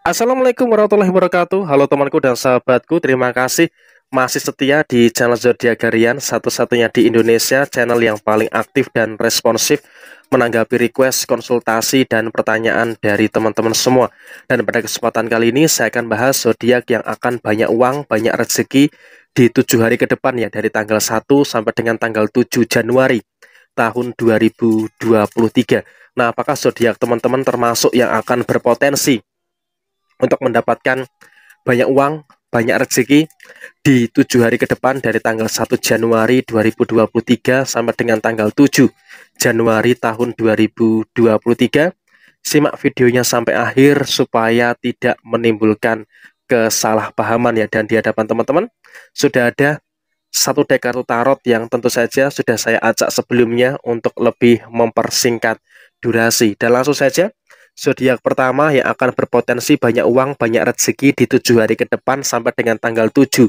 Assalamualaikum warahmatullahi wabarakatuh. Halo temanku dan sahabatku, terima kasih masih setia di channel Zodiac Garian, satu-satunya di Indonesia, channel yang paling aktif dan responsif menanggapi request, konsultasi dan pertanyaan dari teman-teman semua. Dan pada kesempatan kali ini saya akan bahas zodiak yang akan banyak uang, banyak rezeki di tujuh hari ke depan ya, dari tanggal 1 sampai dengan tanggal 7 Januari tahun 2023. Nah, apakah zodiak teman-teman termasuk yang akan berpotensi untuk mendapatkan banyak uang, banyak rezeki di tujuh hari ke depan dari tanggal 1 Januari 2023 sampai dengan tanggal 7 Januari tahun 2023. Simak videonya sampai akhir supaya tidak menimbulkan kesalahpahaman ya dan di hadapan teman-teman sudah ada satu dek kartu tarot yang tentu saja sudah saya ajak sebelumnya untuk lebih mempersingkat durasi. Dan langsung saja Zodiak pertama yang akan berpotensi banyak uang, banyak rezeki di tujuh hari ke depan sampai dengan tanggal 7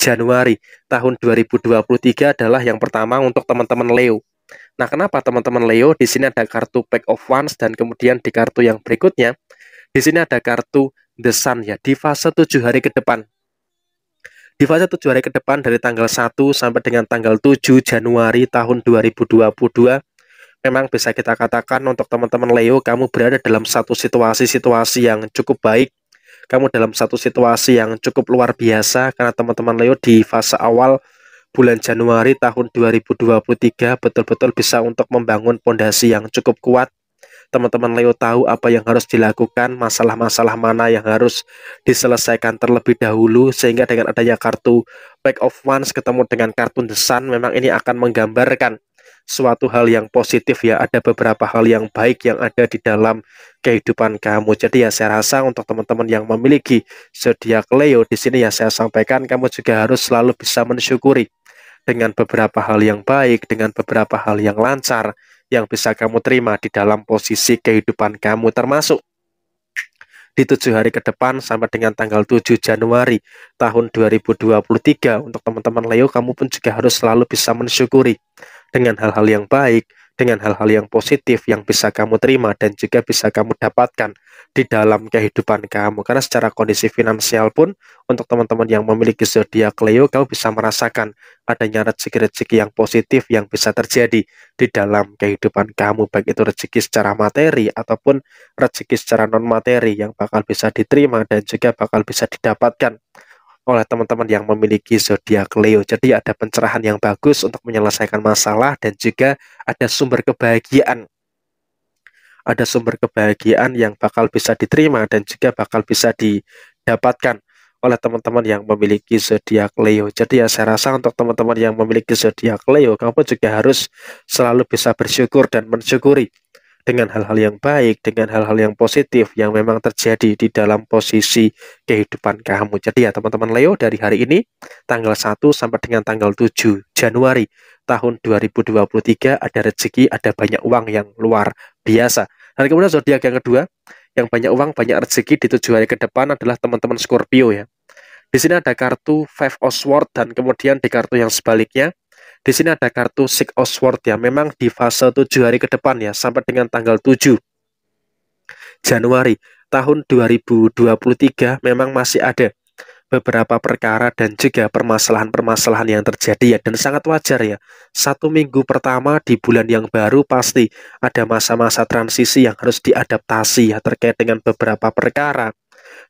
Januari tahun 2023 adalah yang pertama untuk teman-teman Leo. Nah, kenapa teman-teman Leo? Di sini ada kartu Pack of Wands dan kemudian di kartu yang berikutnya di sini ada kartu The Sun ya di fase tujuh hari ke depan. Di fase tujuh hari ke depan dari tanggal 1 sampai dengan tanggal 7 Januari tahun 2022 memang bisa kita katakan untuk teman-teman Leo kamu berada dalam satu situasi-situasi yang cukup baik kamu dalam satu situasi yang cukup luar biasa karena teman-teman Leo di fase awal bulan Januari tahun 2023 betul-betul bisa untuk membangun pondasi yang cukup kuat teman-teman Leo tahu apa yang harus dilakukan, masalah-masalah mana yang harus diselesaikan terlebih dahulu sehingga dengan adanya kartu Pack of Ones ketemu dengan kartu Desan, memang ini akan menggambarkan suatu hal yang positif ya ada beberapa hal yang baik yang ada di dalam kehidupan kamu jadi ya saya rasa untuk teman-teman yang memiliki zodiak Leo di sini ya saya sampaikan kamu juga harus selalu bisa mensyukuri dengan beberapa hal yang baik dengan beberapa hal yang lancar yang bisa kamu terima di dalam posisi kehidupan kamu termasuk di tujuh hari ke depan sampai dengan tanggal 7 Januari tahun 2023 untuk teman-teman Leo kamu pun juga harus selalu bisa mensyukuri dengan hal-hal yang baik, dengan hal-hal yang positif yang bisa kamu terima dan juga bisa kamu dapatkan di dalam kehidupan kamu. Karena secara kondisi finansial pun untuk teman-teman yang memiliki zodiak Leo, kamu bisa merasakan adanya rezeki-rezeki yang positif yang bisa terjadi di dalam kehidupan kamu, baik itu rezeki secara materi ataupun rezeki secara non materi yang bakal bisa diterima dan juga bakal bisa didapatkan oleh teman-teman yang memiliki zodiak Leo. Jadi ada pencerahan yang bagus untuk menyelesaikan masalah dan juga ada sumber kebahagiaan. Ada sumber kebahagiaan yang bakal bisa diterima dan juga bakal bisa didapatkan oleh teman-teman yang memiliki zodiak Leo. Jadi ya saya rasa untuk teman-teman yang memiliki zodiak Leo, kamu juga harus selalu bisa bersyukur dan mensyukuri dengan hal-hal yang baik, dengan hal-hal yang positif yang memang terjadi di dalam posisi kehidupan kamu. Jadi ya teman-teman Leo dari hari ini tanggal 1 sampai dengan tanggal 7 Januari tahun 2023 ada rezeki, ada banyak uang yang luar biasa. Dan kemudian zodiak yang kedua yang banyak uang, banyak rezeki di tujuh hari ke depan adalah teman-teman Scorpio ya. Di sini ada kartu Five of Swords dan kemudian di kartu yang sebaliknya di sini ada kartu Six of Sword ya, memang di fase 7 hari ke depan ya, sampai dengan tanggal 7 Januari tahun 2023 memang masih ada beberapa perkara dan juga permasalahan-permasalahan yang terjadi ya dan sangat wajar ya satu minggu pertama di bulan yang baru pasti ada masa-masa transisi yang harus diadaptasi ya terkait dengan beberapa perkara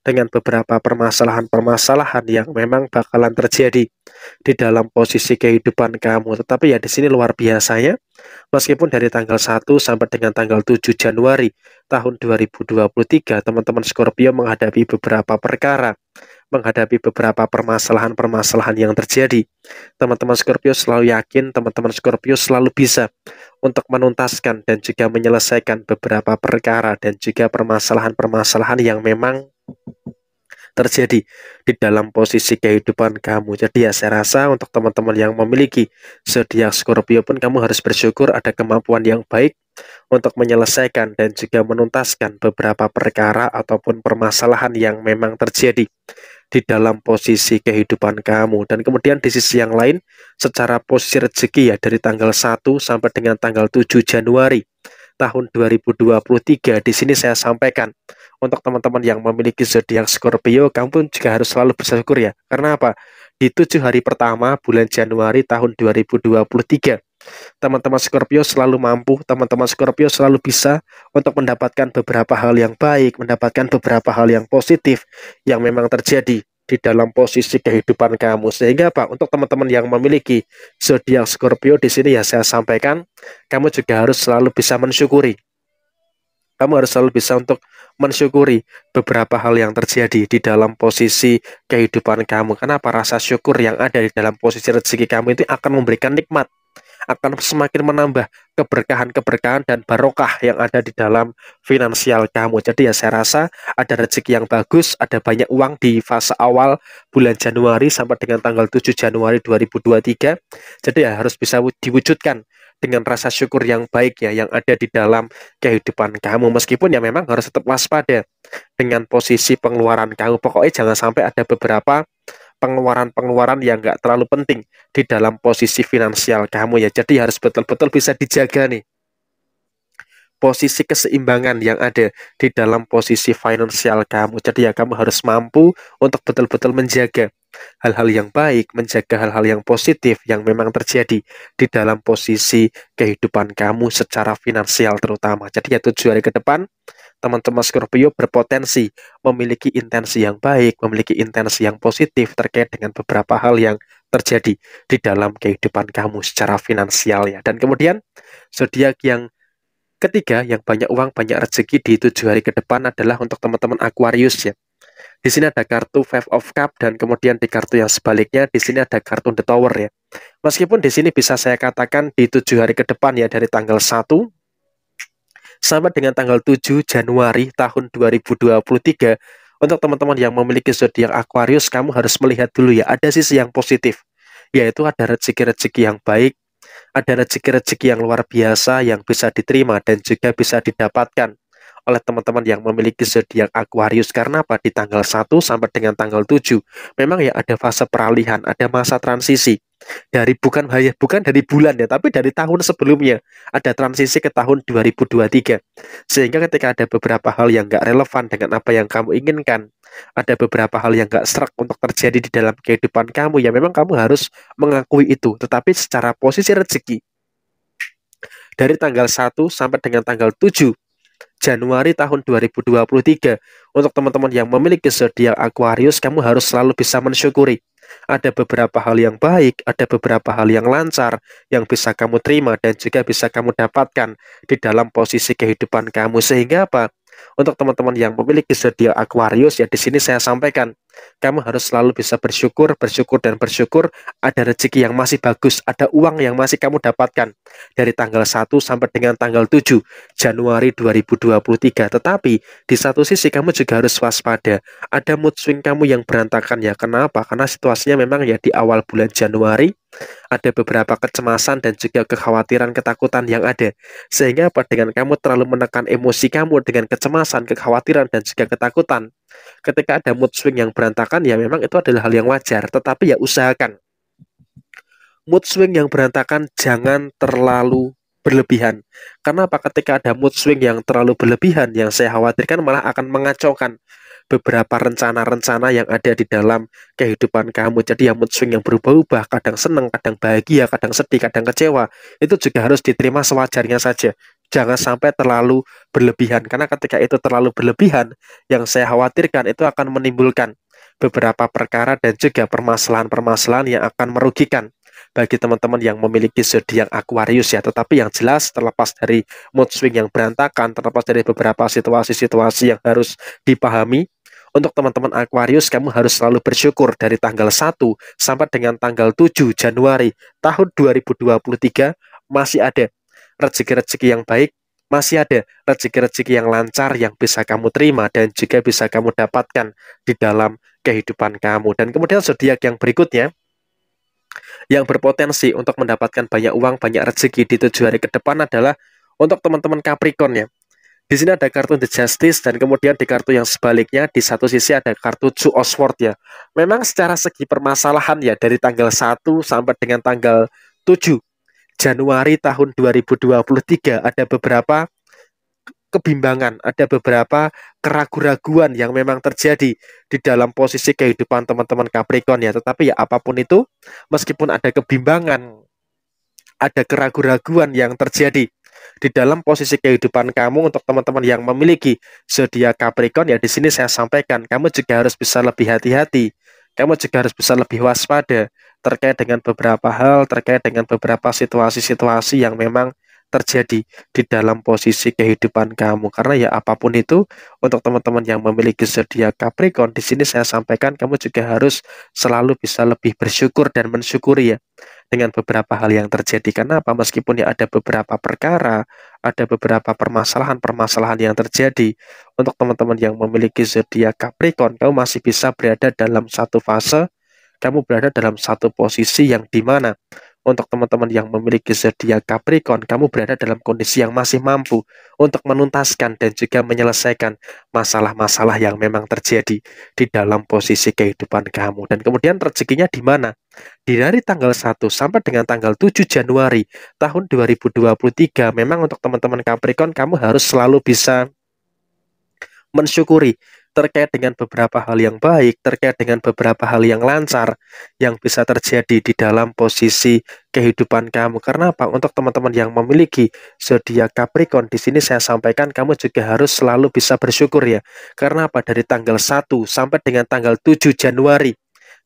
dengan beberapa permasalahan-permasalahan yang memang bakalan terjadi di dalam posisi kehidupan kamu. Tetapi ya di sini luar biasanya, meskipun dari tanggal 1 sampai dengan tanggal 7 Januari tahun 2023, teman-teman Scorpio menghadapi beberapa perkara, menghadapi beberapa permasalahan-permasalahan yang terjadi. Teman-teman Scorpio selalu yakin, teman-teman Scorpio selalu bisa untuk menuntaskan dan juga menyelesaikan beberapa perkara dan juga permasalahan-permasalahan yang memang terjadi di dalam posisi kehidupan kamu. Jadi ya saya rasa untuk teman-teman yang memiliki zodiak Scorpio pun kamu harus bersyukur ada kemampuan yang baik untuk menyelesaikan dan juga menuntaskan beberapa perkara ataupun permasalahan yang memang terjadi di dalam posisi kehidupan kamu dan kemudian di sisi yang lain secara posisi rezeki ya dari tanggal 1 sampai dengan tanggal 7 Januari tahun 2023. Di sini saya sampaikan untuk teman-teman yang memiliki zodiak Scorpio, kamu pun juga harus selalu bersyukur ya. Karena apa? Di tujuh hari pertama bulan Januari tahun 2023, teman-teman Scorpio selalu mampu, teman-teman Scorpio selalu bisa untuk mendapatkan beberapa hal yang baik, mendapatkan beberapa hal yang positif yang memang terjadi di dalam posisi kehidupan kamu. Sehingga Pak, untuk teman-teman yang memiliki zodiak Scorpio di sini ya saya sampaikan, kamu juga harus selalu bisa mensyukuri. Kamu harus selalu bisa untuk mensyukuri beberapa hal yang terjadi di dalam posisi kehidupan kamu. Kenapa rasa syukur yang ada di dalam posisi rezeki kamu itu akan memberikan nikmat akan semakin menambah keberkahan-keberkahan dan barokah yang ada di dalam finansial kamu. Jadi ya saya rasa ada rezeki yang bagus, ada banyak uang di fase awal bulan Januari sampai dengan tanggal 7 Januari 2023. Jadi ya harus bisa diwujudkan dengan rasa syukur yang baik ya yang ada di dalam kehidupan kamu meskipun ya memang harus tetap waspada dengan posisi pengeluaran kamu pokoknya jangan sampai ada beberapa pengeluaran-pengeluaran yang nggak terlalu penting di dalam posisi finansial kamu ya. Jadi harus betul-betul bisa dijaga nih posisi keseimbangan yang ada di dalam posisi finansial kamu. Jadi ya kamu harus mampu untuk betul-betul menjaga hal-hal yang baik, menjaga hal-hal yang positif yang memang terjadi di dalam posisi kehidupan kamu secara finansial terutama. Jadi ya tujuh hari ke depan teman-teman Scorpio berpotensi memiliki intensi yang baik, memiliki intensi yang positif terkait dengan beberapa hal yang terjadi di dalam kehidupan kamu secara finansial ya. Dan kemudian zodiak yang ketiga yang banyak uang, banyak rezeki di tujuh hari ke depan adalah untuk teman-teman Aquarius ya. Di sini ada kartu Five of Cup dan kemudian di kartu yang sebaliknya di sini ada kartu The Tower ya. Meskipun di sini bisa saya katakan di tujuh hari ke depan ya dari tanggal 1 sama dengan tanggal 7 Januari tahun 2023 untuk teman-teman yang memiliki zodiak Aquarius kamu harus melihat dulu ya ada sisi yang positif yaitu ada rezeki-rezeki yang baik ada rezeki-rezeki yang luar biasa yang bisa diterima dan juga bisa didapatkan oleh teman-teman yang memiliki zodiak Aquarius karena apa di tanggal 1 sampai dengan tanggal 7 memang ya ada fase peralihan, ada masa transisi dari bukan hanya bukan dari bulan ya, tapi dari tahun sebelumnya ada transisi ke tahun 2023. Sehingga ketika ada beberapa hal yang nggak relevan dengan apa yang kamu inginkan, ada beberapa hal yang nggak serak untuk terjadi di dalam kehidupan kamu, ya memang kamu harus mengakui itu. Tetapi secara posisi rezeki dari tanggal 1 sampai dengan tanggal 7 Januari tahun 2023. Untuk teman-teman yang memiliki zodiak Aquarius, kamu harus selalu bisa mensyukuri. Ada beberapa hal yang baik, ada beberapa hal yang lancar yang bisa kamu terima dan juga bisa kamu dapatkan di dalam posisi kehidupan kamu. Sehingga apa? Untuk teman-teman yang memiliki zodiak Aquarius ya di sini saya sampaikan kamu harus selalu bisa bersyukur, bersyukur dan bersyukur. Ada rezeki yang masih bagus, ada uang yang masih kamu dapatkan dari tanggal 1 sampai dengan tanggal 7 Januari 2023. Tetapi di satu sisi kamu juga harus waspada. Ada mood swing kamu yang berantakan ya. Kenapa? Karena situasinya memang ya di awal bulan Januari ada beberapa kecemasan dan juga kekhawatiran ketakutan yang ada. Sehingga apa dengan kamu terlalu menekan emosi kamu dengan kecemasan, kekhawatiran dan juga ketakutan, Ketika ada mood swing yang berantakan ya memang itu adalah hal yang wajar, tetapi ya usahakan mood swing yang berantakan jangan terlalu berlebihan. Karena apa? Ketika ada mood swing yang terlalu berlebihan, yang saya khawatirkan malah akan mengacaukan beberapa rencana-rencana yang ada di dalam kehidupan kamu. Jadi ya mood swing yang berubah-ubah, kadang senang, kadang bahagia, kadang sedih, kadang kecewa, itu juga harus diterima sewajarnya saja jangan sampai terlalu berlebihan karena ketika itu terlalu berlebihan yang saya khawatirkan itu akan menimbulkan beberapa perkara dan juga permasalahan-permasalahan yang akan merugikan bagi teman-teman yang memiliki zodiak Aquarius ya tetapi yang jelas terlepas dari mood swing yang berantakan terlepas dari beberapa situasi-situasi yang harus dipahami untuk teman-teman Aquarius, kamu harus selalu bersyukur dari tanggal 1 sampai dengan tanggal 7 Januari tahun 2023 masih ada rezeki-rezeki yang baik masih ada rezeki-rezeki yang lancar yang bisa kamu terima dan juga bisa kamu dapatkan di dalam kehidupan kamu. Dan kemudian zodiak yang berikutnya yang berpotensi untuk mendapatkan banyak uang, banyak rezeki di tujuh hari ke depan adalah untuk teman-teman Capricorn ya. Di sini ada kartu The Justice dan kemudian di kartu yang sebaliknya di satu sisi ada kartu Two of ya. Memang secara segi permasalahan ya dari tanggal 1 sampai dengan tanggal 7 Januari tahun 2023 ada beberapa kebimbangan, ada beberapa keraguan-raguan yang memang terjadi di dalam posisi kehidupan teman-teman Capricorn ya. Tetapi ya apapun itu, meskipun ada kebimbangan, ada keraguan-raguan yang terjadi di dalam posisi kehidupan kamu untuk teman-teman yang memiliki zodiak Capricorn ya di sini saya sampaikan kamu juga harus bisa lebih hati-hati kamu juga harus bisa lebih waspada terkait dengan beberapa hal, terkait dengan beberapa situasi-situasi yang memang terjadi di dalam posisi kehidupan kamu. Karena ya apapun itu untuk teman-teman yang memiliki zodiak Capricorn di sini saya sampaikan kamu juga harus selalu bisa lebih bersyukur dan mensyukuri ya dengan beberapa hal yang terjadi. Karena apa meskipun ya ada beberapa perkara, ada beberapa permasalahan-permasalahan yang terjadi. Untuk teman-teman yang memiliki zodiak Capricorn, kamu masih bisa berada dalam satu fase, kamu berada dalam satu posisi yang dimana untuk teman-teman yang memiliki zodiak Capricorn, kamu berada dalam kondisi yang masih mampu untuk menuntaskan dan juga menyelesaikan masalah-masalah yang memang terjadi di dalam posisi kehidupan kamu. Dan kemudian rezekinya di mana? di dari tanggal 1 sampai dengan tanggal 7 Januari tahun 2023 memang untuk teman-teman Capricorn kamu harus selalu bisa mensyukuri terkait dengan beberapa hal yang baik, terkait dengan beberapa hal yang lancar yang bisa terjadi di dalam posisi kehidupan kamu. Karena apa? Untuk teman-teman yang memiliki zodiak Capricorn, di sini saya sampaikan kamu juga harus selalu bisa bersyukur ya. Karena apa? Dari tanggal 1 sampai dengan tanggal 7 Januari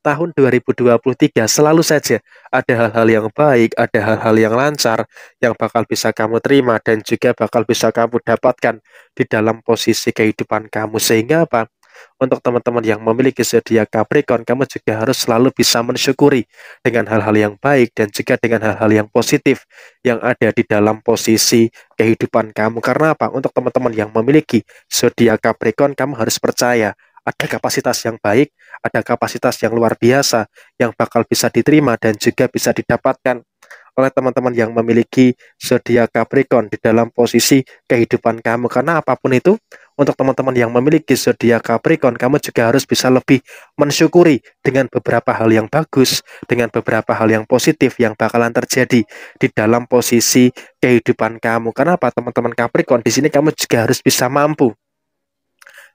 tahun 2023 selalu saja ada hal-hal yang baik, ada hal-hal yang lancar yang bakal bisa kamu terima dan juga bakal bisa kamu dapatkan di dalam posisi kehidupan kamu sehingga apa? Untuk teman-teman yang memiliki zodiak Capricorn, kamu juga harus selalu bisa mensyukuri dengan hal-hal yang baik dan juga dengan hal-hal yang positif yang ada di dalam posisi kehidupan kamu. Karena apa? Untuk teman-teman yang memiliki zodiak Capricorn, kamu harus percaya ada kapasitas yang baik, ada kapasitas yang luar biasa yang bakal bisa diterima dan juga bisa didapatkan oleh teman-teman yang memiliki zodiak Capricorn di dalam posisi kehidupan kamu. Karena apapun itu, untuk teman-teman yang memiliki zodiak Capricorn, kamu juga harus bisa lebih mensyukuri dengan beberapa hal yang bagus, dengan beberapa hal yang positif yang bakalan terjadi di dalam posisi kehidupan kamu. Karena apa, teman-teman Capricorn? Di sini kamu juga harus bisa mampu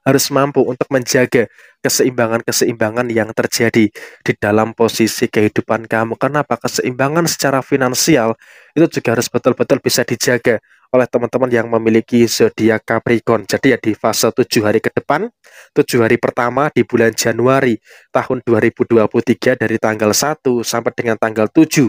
harus mampu untuk menjaga keseimbangan-keseimbangan yang terjadi di dalam posisi kehidupan kamu. Kenapa? Keseimbangan secara finansial itu juga harus betul-betul bisa dijaga oleh teman-teman yang memiliki zodiak Capricorn. Jadi ya di fase 7 hari ke depan, 7 hari pertama di bulan Januari tahun 2023 dari tanggal 1 sampai dengan tanggal 7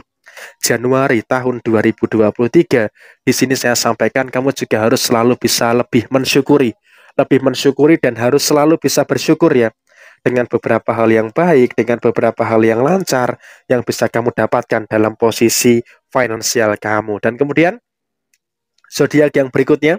Januari tahun 2023. Di sini saya sampaikan kamu juga harus selalu bisa lebih mensyukuri lebih mensyukuri dan harus selalu bisa bersyukur ya dengan beberapa hal yang baik, dengan beberapa hal yang lancar yang bisa kamu dapatkan dalam posisi finansial kamu. Dan kemudian zodiak yang berikutnya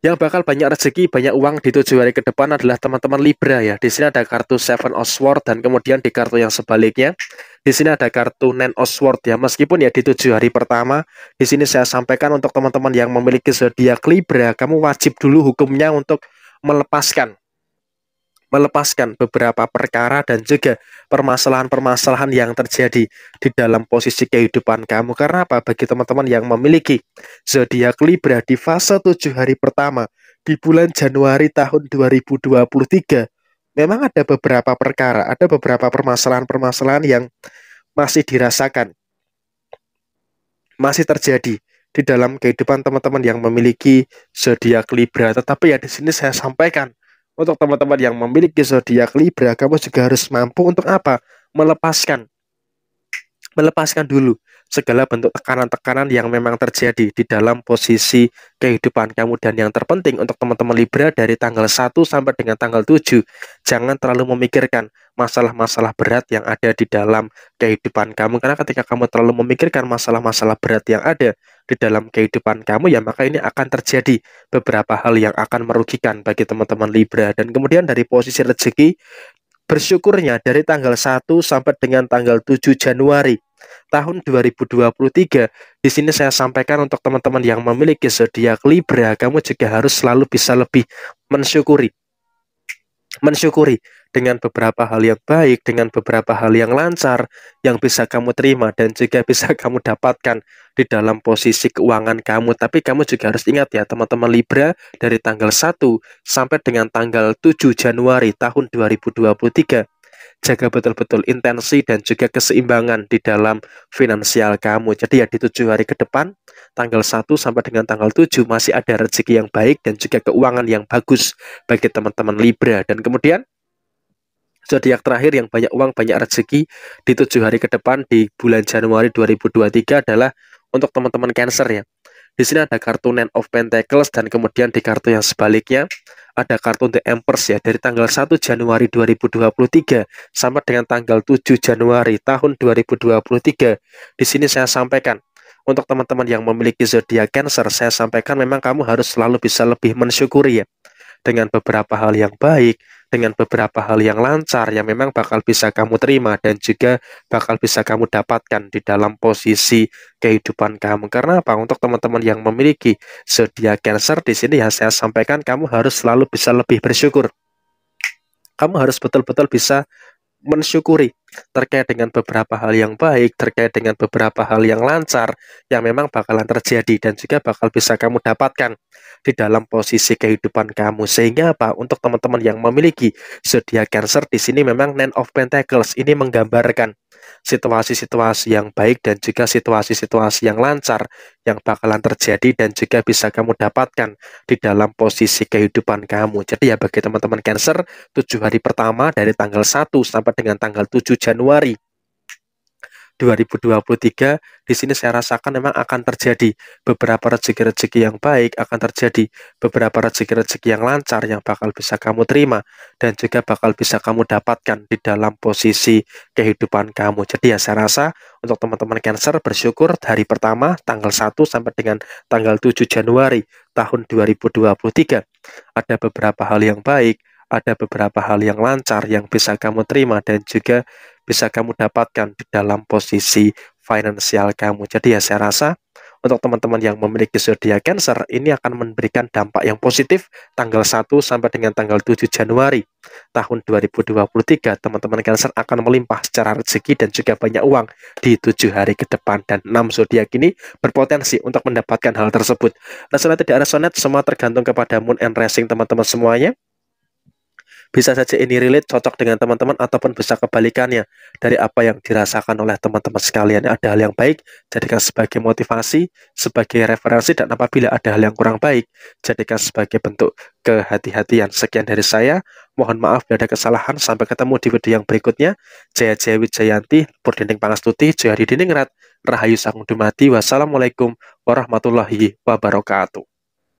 yang bakal banyak rezeki, banyak uang di tujuh hari ke depan adalah teman-teman Libra ya. Di sini ada kartu Seven of Swords dan kemudian di kartu yang sebaliknya di sini ada kartu Nine of Swords ya. Meskipun ya di tujuh hari pertama, di sini saya sampaikan untuk teman-teman yang memiliki zodiak Libra, kamu wajib dulu hukumnya untuk melepaskan melepaskan beberapa perkara dan juga permasalahan-permasalahan yang terjadi di dalam posisi kehidupan kamu. Karena apa? Bagi teman-teman yang memiliki zodiak Libra di fase 7 hari pertama di bulan Januari tahun 2023, memang ada beberapa perkara, ada beberapa permasalahan-permasalahan yang masih dirasakan masih terjadi di dalam kehidupan teman-teman yang memiliki zodiak Libra. Tetapi ya di sini saya sampaikan untuk teman-teman yang memiliki zodiak Libra, kamu juga harus mampu untuk apa? Melepaskan melepaskan dulu segala bentuk tekanan-tekanan yang memang terjadi di dalam posisi kehidupan kamu dan yang terpenting untuk teman-teman Libra dari tanggal 1 sampai dengan tanggal 7 jangan terlalu memikirkan masalah-masalah berat yang ada di dalam kehidupan kamu karena ketika kamu terlalu memikirkan masalah-masalah berat yang ada di dalam kehidupan kamu ya maka ini akan terjadi beberapa hal yang akan merugikan bagi teman-teman Libra dan kemudian dari posisi rezeki Bersyukurnya dari tanggal 1 sampai dengan tanggal 7 Januari tahun 2023. Di sini saya sampaikan untuk teman-teman yang memiliki zodiak Libra, kamu juga harus selalu bisa lebih mensyukuri. Mensyukuri dengan beberapa hal yang baik, dengan beberapa hal yang lancar yang bisa kamu terima dan juga bisa kamu dapatkan di dalam posisi keuangan kamu. Tapi kamu juga harus ingat ya teman-teman Libra dari tanggal 1 sampai dengan tanggal 7 Januari tahun 2023 jaga betul-betul intensi dan juga keseimbangan di dalam finansial kamu. Jadi ya di tujuh hari ke depan, tanggal 1 sampai dengan tanggal 7 masih ada rezeki yang baik dan juga keuangan yang bagus bagi teman-teman Libra. Dan kemudian zodiak terakhir yang banyak uang, banyak rezeki di tujuh hari ke depan di bulan Januari 2023 adalah untuk teman-teman Cancer ya. Di sini ada kartu Nine of Pentacles dan kemudian di kartu yang sebaliknya ada kartu The Empress ya dari tanggal 1 Januari 2023 sampai dengan tanggal 7 Januari tahun 2023. Di sini saya sampaikan untuk teman-teman yang memiliki zodiak Cancer, saya sampaikan memang kamu harus selalu bisa lebih mensyukuri ya dengan beberapa hal yang baik, dengan beberapa hal yang lancar yang memang bakal bisa kamu terima dan juga bakal bisa kamu dapatkan di dalam posisi kehidupan kamu. Karena apa? Untuk teman-teman yang memiliki zodiak Cancer di sini ya saya sampaikan kamu harus selalu bisa lebih bersyukur. Kamu harus betul-betul bisa mensyukuri terkait dengan beberapa hal yang baik, terkait dengan beberapa hal yang lancar yang memang bakalan terjadi dan juga bakal bisa kamu dapatkan di dalam posisi kehidupan kamu. Sehingga apa? Untuk teman-teman yang memiliki zodiak Cancer di sini memang Nine of Pentacles ini menggambarkan situasi-situasi yang baik dan juga situasi-situasi yang lancar yang bakalan terjadi dan juga bisa kamu dapatkan di dalam posisi kehidupan kamu. Jadi ya bagi teman-teman Cancer, tujuh hari pertama dari tanggal 1 sampai dengan tanggal 7 Januari 2023 di sini saya rasakan memang akan terjadi beberapa rezeki-rezeki yang baik akan terjadi beberapa rezeki-rezeki yang lancar yang bakal bisa kamu terima dan juga bakal bisa kamu dapatkan di dalam posisi kehidupan kamu. Jadi ya saya rasa untuk teman-teman Cancer bersyukur dari pertama tanggal 1 sampai dengan tanggal 7 Januari tahun 2023 ada beberapa hal yang baik ada beberapa hal yang lancar yang bisa kamu terima dan juga bisa kamu dapatkan di dalam posisi finansial kamu. Jadi ya saya rasa untuk teman-teman yang memiliki zodiak Cancer ini akan memberikan dampak yang positif tanggal 1 sampai dengan tanggal 7 Januari tahun 2023. Teman-teman Cancer akan melimpah secara rezeki dan juga banyak uang di tujuh hari ke depan dan 6 zodiak ini berpotensi untuk mendapatkan hal tersebut. Resonat tidak sonet, semua tergantung kepada moon and rising teman-teman semuanya. Bisa saja ini relate cocok dengan teman-teman ataupun bisa kebalikannya dari apa yang dirasakan oleh teman-teman sekalian. Ada hal yang baik, jadikan sebagai motivasi, sebagai referensi, dan apabila ada hal yang kurang baik, jadikan sebagai bentuk kehati-hatian. Sekian dari saya, mohon maaf bila ada kesalahan. Sampai ketemu di video yang berikutnya. Jaya Jaya Wijayanti, Purdining Pangastuti, Jaya Diningrat, Rahayu sangudumati Wassalamualaikum warahmatullahi wabarakatuh.